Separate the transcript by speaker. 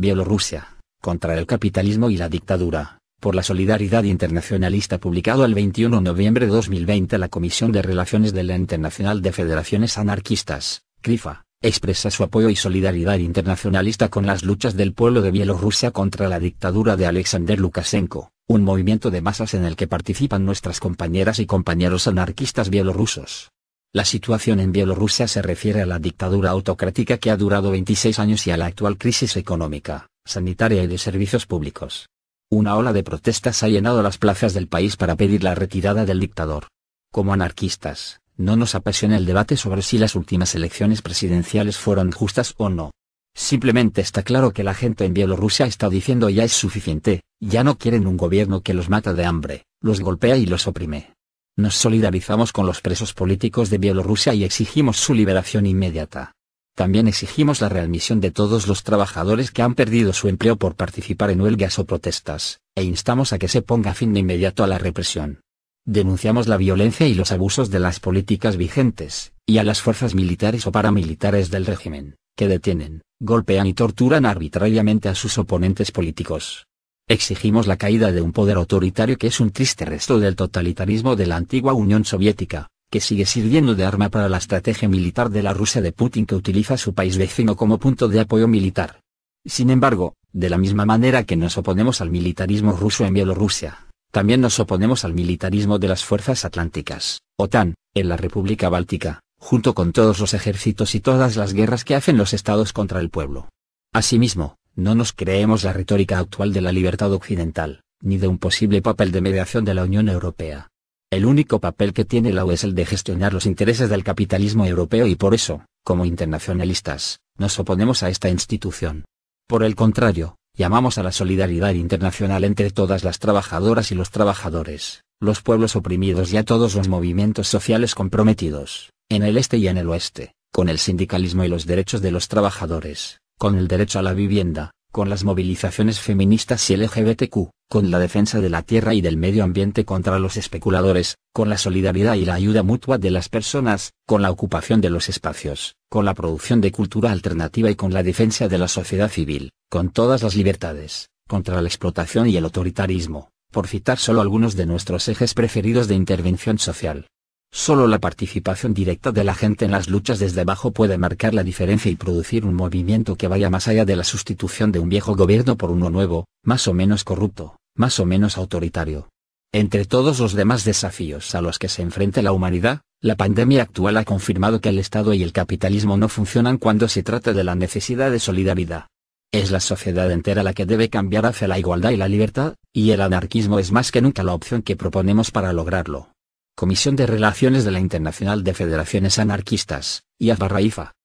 Speaker 1: Bielorrusia, contra el capitalismo y la dictadura, por la solidaridad internacionalista publicado el 21 de noviembre de 2020 la Comisión de Relaciones de la Internacional de Federaciones Anarquistas, CRIFA, expresa su apoyo y solidaridad internacionalista con las luchas del pueblo de Bielorrusia contra la dictadura de Alexander Lukashenko, un movimiento de masas en el que participan nuestras compañeras y compañeros anarquistas bielorrusos. La situación en Bielorrusia se refiere a la dictadura autocrática que ha durado 26 años y a la actual crisis económica, sanitaria y de servicios públicos. Una ola de protestas ha llenado las plazas del país para pedir la retirada del dictador. Como anarquistas, no nos apasiona el debate sobre si las últimas elecciones presidenciales fueron justas o no. Simplemente está claro que la gente en Bielorrusia está diciendo ya es suficiente, ya no quieren un gobierno que los mata de hambre, los golpea y los oprime. Nos solidarizamos con los presos políticos de Bielorrusia y exigimos su liberación inmediata. También exigimos la readmisión de todos los trabajadores que han perdido su empleo por participar en huelgas o protestas, e instamos a que se ponga fin de inmediato a la represión. Denunciamos la violencia y los abusos de las políticas vigentes, y a las fuerzas militares o paramilitares del régimen, que detienen, golpean y torturan arbitrariamente a sus oponentes políticos. Exigimos la caída de un poder autoritario que es un triste resto del totalitarismo de la antigua Unión Soviética, que sigue sirviendo de arma para la estrategia militar de la Rusia de Putin que utiliza su país vecino como punto de apoyo militar. Sin embargo, de la misma manera que nos oponemos al militarismo ruso en Bielorrusia, también nos oponemos al militarismo de las fuerzas atlánticas, OTAN, en la República Báltica, junto con todos los ejércitos y todas las guerras que hacen los estados contra el pueblo. Asimismo, no nos creemos la retórica actual de la libertad occidental, ni de un posible papel de mediación de la Unión Europea. El único papel que tiene la UE es el de gestionar los intereses del capitalismo europeo y por eso, como internacionalistas, nos oponemos a esta institución. Por el contrario, llamamos a la solidaridad internacional entre todas las trabajadoras y los trabajadores, los pueblos oprimidos y a todos los movimientos sociales comprometidos, en el este y en el oeste, con el sindicalismo y los derechos de los trabajadores, con el derecho a la vivienda, con las movilizaciones feministas y LGBTQ, con la defensa de la tierra y del medio ambiente contra los especuladores, con la solidaridad y la ayuda mutua de las personas, con la ocupación de los espacios, con la producción de cultura alternativa y con la defensa de la sociedad civil, con todas las libertades, contra la explotación y el autoritarismo, por citar solo algunos de nuestros ejes preferidos de intervención social. Solo la participación directa de la gente en las luchas desde abajo puede marcar la diferencia y producir un movimiento que vaya más allá de la sustitución de un viejo gobierno por uno nuevo, más o menos corrupto, más o menos autoritario. Entre todos los demás desafíos a los que se enfrenta la humanidad, la pandemia actual ha confirmado que el Estado y el capitalismo no funcionan cuando se trata de la necesidad de solidaridad. Es la sociedad entera la que debe cambiar hacia la igualdad y la libertad, y el anarquismo es más que nunca la opción que proponemos para lograrlo. Comisión de Relaciones de la Internacional de Federaciones Anarquistas, y Raifa.